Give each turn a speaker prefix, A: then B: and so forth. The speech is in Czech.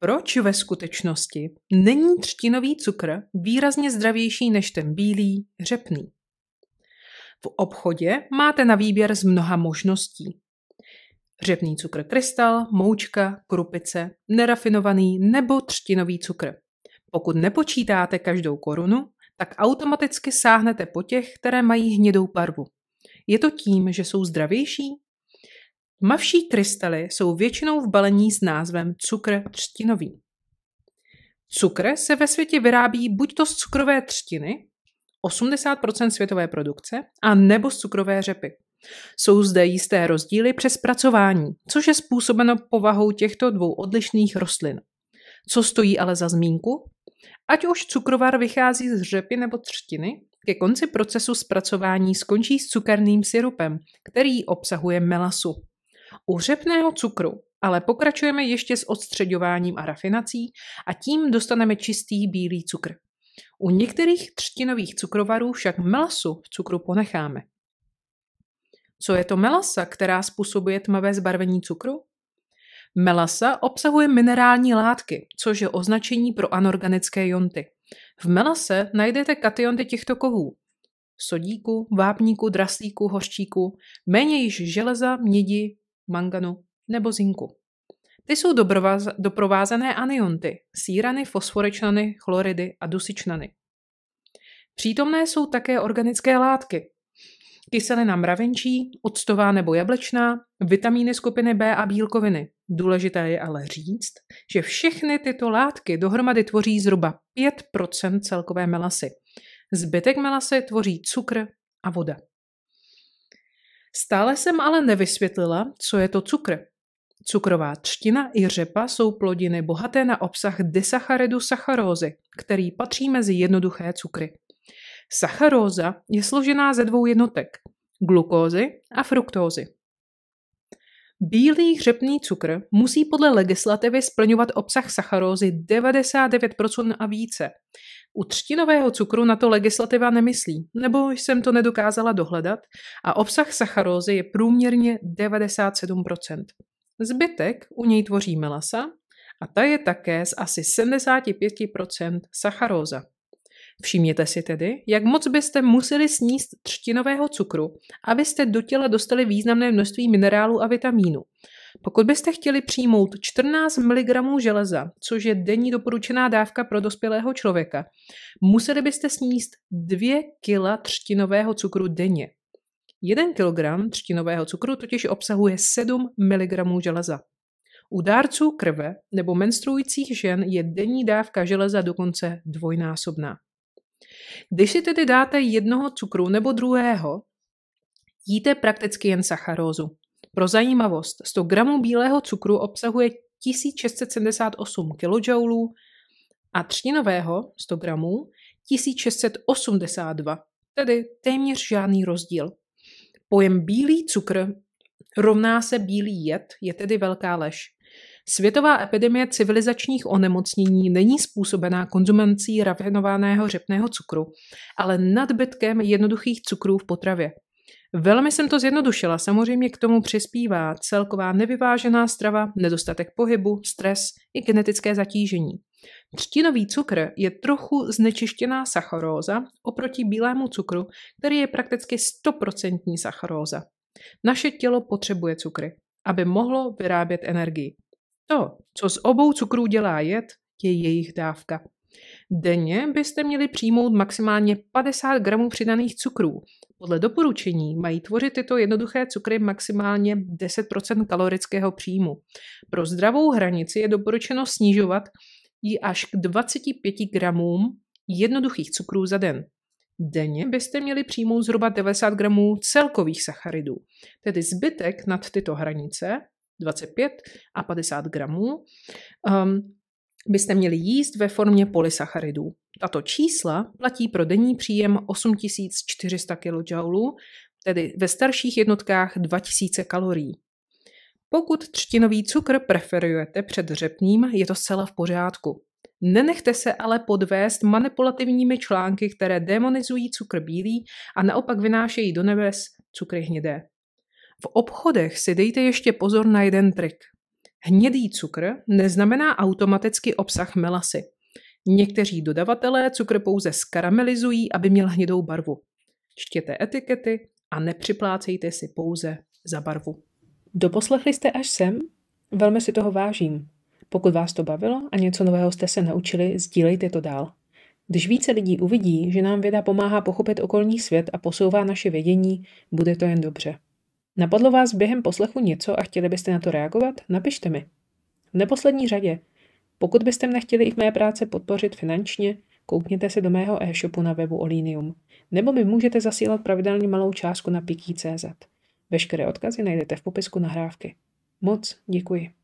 A: Proč ve skutečnosti není třtinový cukr výrazně zdravější než ten bílý, řepný? V obchodě máte na výběr z mnoha možností. Řepný cukr krystal, moučka, krupice, nerafinovaný nebo třtinový cukr. Pokud nepočítáte každou korunu, tak automaticky sáhnete po těch, které mají hnědou barvu. Je to tím, že jsou zdravější? Mavší krystaly jsou většinou v balení s názvem cukr třtinový. Cukr se ve světě vyrábí buď to z cukrové třtiny, 80% světové produkce, a nebo z cukrové řepy. Jsou zde jisté rozdíly přes pracování, což je způsobeno povahou těchto dvou odlišných rostlin. Co stojí ale za zmínku? Ať už cukrovar vychází z řepy nebo třtiny, ke konci procesu zpracování skončí s cukerným syrupem, který obsahuje melasu. U řepného cukru ale pokračujeme ještě s odstředováním a rafinací a tím dostaneme čistý bílý cukr. U některých třtinových cukrovarů však melasu v cukru ponecháme. Co je to melasa, která způsobuje tmavé zbarvení cukru? Melasa obsahuje minerální látky, což je označení pro anorganické jonty. V melase najdete kationty těchto kovů. Sodíku, vápníku, draslíku, hořčíku, méně již železa, mědi, manganu nebo zinku. Ty jsou doprovázené anionty, sírany, fosforečnany, chloridy a dusičnany. Přítomné jsou také organické látky. Kyselina mravenčí, octová nebo jablečná, vitamíny skupiny B a bílkoviny. Důležité je ale říct, že všechny tyto látky dohromady tvoří zhruba 5 celkové melasy. Zbytek melasy tvoří cukr a voda. Stále jsem ale nevysvětlila, co je to cukr. Cukrová třtina i řepa jsou plodiny bohaté na obsah disacharidu sacharózy, který patří mezi jednoduché cukry. Sacharóza je složená ze dvou jednotek – glukózy a fruktózy. Bílý hřebný cukr musí podle legislativy splňovat obsah sacharózy 99% a více. U třtinového cukru na to legislativa nemyslí, nebo jsem to nedokázala dohledat, a obsah sacharózy je průměrně 97%. Zbytek u něj tvoří melasa a ta je také z asi 75% sacharóza. Všimněte si tedy, jak moc byste museli sníst třtinového cukru, abyste do těla dostali významné množství minerálů a vitamínů. Pokud byste chtěli přijmout 14 mg železa, což je denní doporučená dávka pro dospělého člověka, museli byste sníst 2 kg třtinového cukru denně. 1 kg třtinového cukru totiž obsahuje 7 mg železa. U dárců krve nebo menstruujících žen je denní dávka železa dokonce dvojnásobná. Když si tedy dáte jednoho cukru nebo druhého, jíte prakticky jen sacharózu. Pro zajímavost, 100 gramů bílého cukru obsahuje 1678 kJ a třtinového 100 gramů 1682, tedy téměř žádný rozdíl. Pojem bílý cukr rovná se bílý jed, je tedy velká lež. Světová epidemie civilizačních onemocnění není způsobená konzumací rafinovaného řepného cukru, ale nadbytkem jednoduchých cukrů v potravě. Velmi jsem to zjednodušila, samozřejmě k tomu přispívá celková nevyvážená strava, nedostatek pohybu, stres i genetické zatížení. Třtinový cukr je trochu znečištěná sacharóza oproti bílému cukru, který je prakticky 100% sacharóza. Naše tělo potřebuje cukry, aby mohlo vyrábět energii. To, co z obou cukrů dělá jed, je jejich dávka. Denně byste měli přijmout maximálně 50 gramů přidaných cukrů. Podle doporučení mají tvořit tyto jednoduché cukry maximálně 10 kalorického příjmu. Pro zdravou hranici je doporučeno snižovat ji až k 25 gramům jednoduchých cukrů za den. Denně byste měli přijmout zhruba 90 gramů celkových sacharidů, tedy zbytek nad tyto hranice 25 a 50 gramů, um, byste měli jíst ve formě polysacharidů. Tato čísla platí pro denní příjem 8400 kJ, tedy ve starších jednotkách 2000 kalorií. Pokud třtinový cukr preferujete před řepným, je to zcela v pořádku. Nenechte se ale podvést manipulativními články, které demonizují cukr bílý a naopak vynášejí do nebes cukry hnědé. V obchodech si dejte ještě pozor na jeden trik. Hnědý cukr neznamená automaticky obsah melasy. Někteří dodavatelé cukr pouze skaramelizují, aby měl hnědou barvu. Čtěte etikety a nepřiplácejte si pouze za barvu. Doposlechli jste až sem? Velmi si toho vážím. Pokud vás to bavilo a něco nového jste se naučili, sdílejte to dál. Když více lidí uvidí, že nám věda pomáhá pochopit okolní svět a posouvá naše vědění, bude to jen dobře. Napadlo vás během poslechu něco a chtěli byste na to reagovat? Napište mi. V neposlední řadě, pokud byste mne chtěli i v mé práce podpořit finančně, koukněte se do mého e-shopu na webu Olinium, nebo mi můžete zasílat pravidelně malou částku na piki.cz. Veškeré odkazy najdete v popisku nahrávky. Moc děkuji.